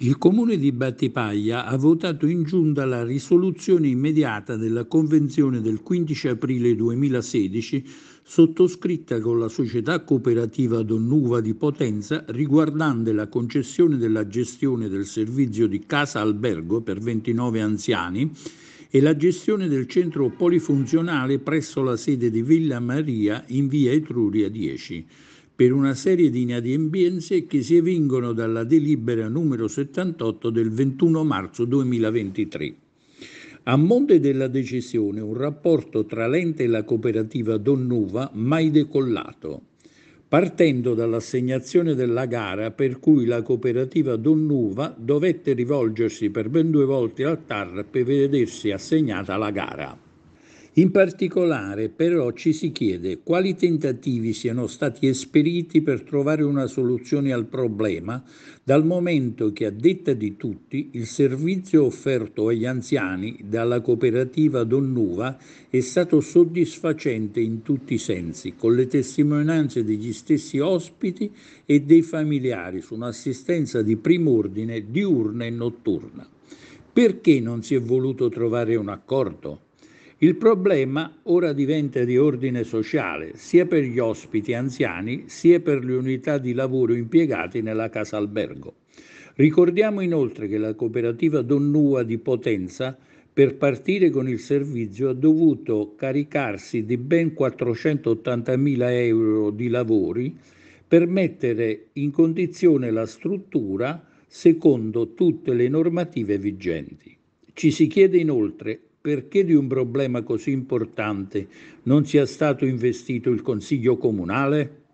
Il comune di Battipaglia ha votato in giunta la risoluzione immediata della convenzione del 15 aprile 2016 sottoscritta con la società cooperativa Donnuva di Potenza riguardante la concessione della gestione del servizio di casa albergo per 29 anziani e la gestione del centro polifunzionale presso la sede di Villa Maria in via Etruria 10 per una serie di inadempienze che si evincono dalla delibera numero 78 del 21 marzo 2023. A monte della decisione un rapporto tra l'ente e la cooperativa Donnuva mai decollato, partendo dall'assegnazione della gara per cui la cooperativa Donnuva dovette rivolgersi per ben due volte al TAR per vedersi assegnata la gara. In particolare però ci si chiede quali tentativi siano stati esperiti per trovare una soluzione al problema, dal momento che a detta di tutti il servizio offerto agli anziani dalla cooperativa Donnuva è stato soddisfacente in tutti i sensi, con le testimonianze degli stessi ospiti e dei familiari su un'assistenza di primo ordine diurna e notturna. Perché non si è voluto trovare un accordo? Il problema ora diventa di ordine sociale, sia per gli ospiti anziani, sia per le unità di lavoro impiegati nella casa albergo. Ricordiamo inoltre che la cooperativa Donnua di Potenza per partire con il servizio ha dovuto caricarsi di ben 480.000 euro di lavori per mettere in condizione la struttura secondo tutte le normative vigenti. Ci si chiede inoltre perché di un problema così importante non sia stato investito il Consiglio Comunale?